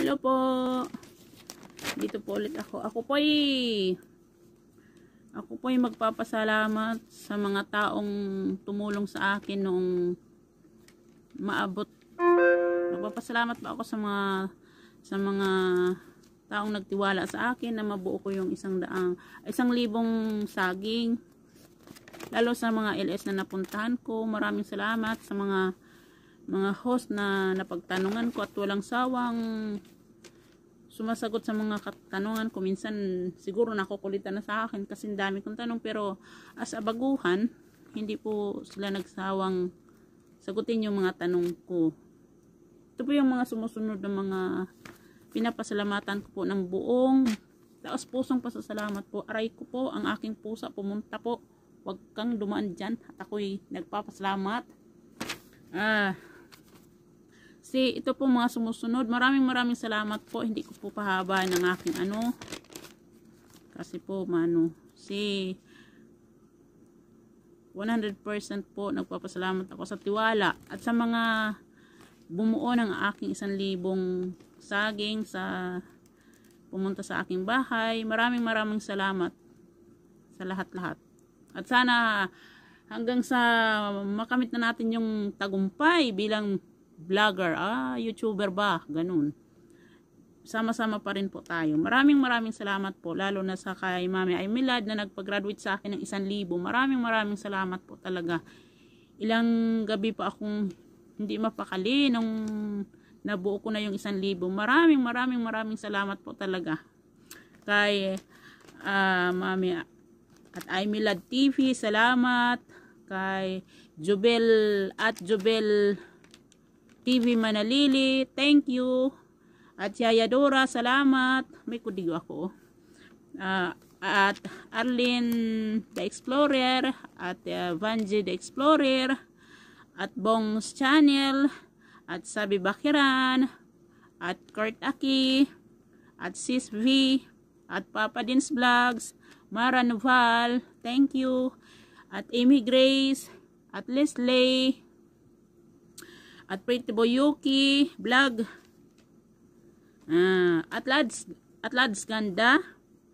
Hello po. Dito po ulit ako. Ako po ay ako po ay magpapasalamat sa mga taong tumulong sa akin nung maabot. Magpapasalamat pa ako sa mga sa mga taong nagtiwala sa akin na mabuo ko yung isang daang isang libong saging lalo sa mga LS na napuntahan ko maraming salamat sa mga mga host na napagtanungan ko at walang sawang sumasagot sa mga katanungan ko minsan siguro nakukulitan na sa akin kasi dami kong tanong pero as abaguhan hindi po sila nagsawang sagutin yung mga tanong ko ito po yung mga sumusunod ng mga pinapasalamatan ko po ng buong taos pusong pasasalamat po aray ko po ang aking pusa pumunta po wag kang dumaan dyan at ako'y nagpapasalamat ah si ito po mga sumusunod maraming maraming salamat po hindi ko po pahaba ng aking ano kasi po mano si 100% po nagpapasalamat ako sa tiwala at sa mga bumuo ng aking isang libong saging sa pumunta sa aking bahay maraming maraming salamat sa lahat-lahat at sana hanggang sa makamit na natin yung tagumpay bilang vlogger, ah, YouTuber ba, ganun. Sama-sama pa rin po tayo. Maraming maraming salamat po, lalo na sa kay Mami ay na nagpa-graduate sa akin ng isang libo. Maraming maraming salamat po talaga. Ilang gabi pa akong hindi mapakali nung nabuo ko na yung isang libo. Maraming maraming maraming salamat po talaga. Kay uh, Mami at ay TV, salamat. Kay Jubel at Jubel TV Manalili, thank you. At Yaya Dora, salamat. May kudigo ako. Uh, at Arlene the Explorer, at uh, Vanji the Explorer, at Bong's Channel, at Sabi Bakiran, at Kurt Aki, at Sis V, at Papa Dins Vlogs, Mara Noval, thank you, at Amy Grace, at Leslie, at Pretty Boyuki Vlog. Uh, at lads, at lads ganda.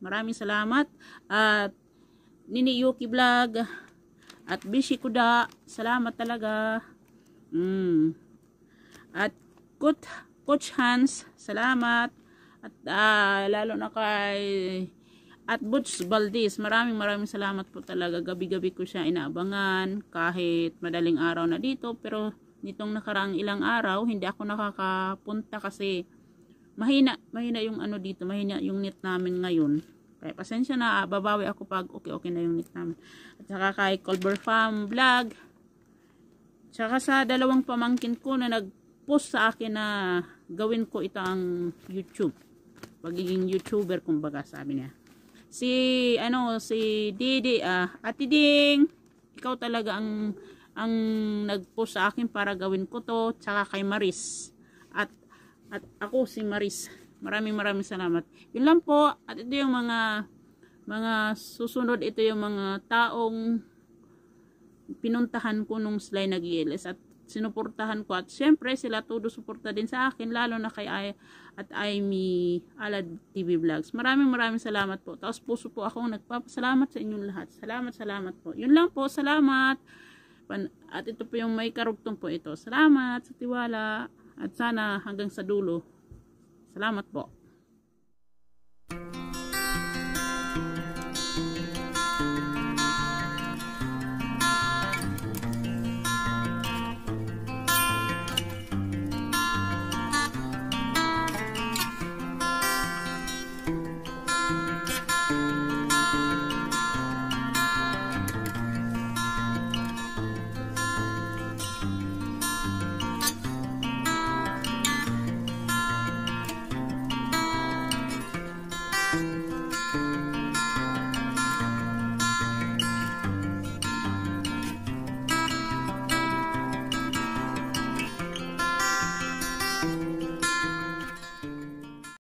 Maraming salamat. At Nini Yuki Vlog. At Bishi Kuda. Salamat talaga. Mm. At Kut, Coach Hans. Salamat. At uh, lalo na kay at Butch Valdez, maraming maraming salamat po talaga. Gabi-gabi ko siya inaabangan kahit madaling araw na dito pero nitong nakaraang ilang araw, hindi ako nakakapunta kasi mahina, mahina yung ano dito, mahina yung net namin ngayon. Kaya pasensya na, babawi ako pag okay-okay na yung net namin. At saka kay Colbert Farm Vlog, saka sa dalawang pamangkin ko na nag-post sa akin na gawin ko ito ang YouTube. Pagiging YouTuber kumbaga sabi niya. Si ano si Didi ah, Ate Ding, ikaw talaga ang ang nagpost sa akin para gawin ko to tsaka kay Maris at at ako si Maris maraming maraming salamat yun lang po at ito yung mga mga susunod ito yung mga taong pinuntahan ko nung sila nag -ELS. at sinuportahan ko at syempre sila todo suporta din sa akin lalo na kay I, at Amy Alad TV Vlogs maraming maraming salamat po tapos puso po akong nagpapasalamat sa inyong lahat salamat salamat po yun lang po salamat at ito po yung may karugtong po ito. Salamat sa tiwala at sana hanggang sa dulo. Salamat po.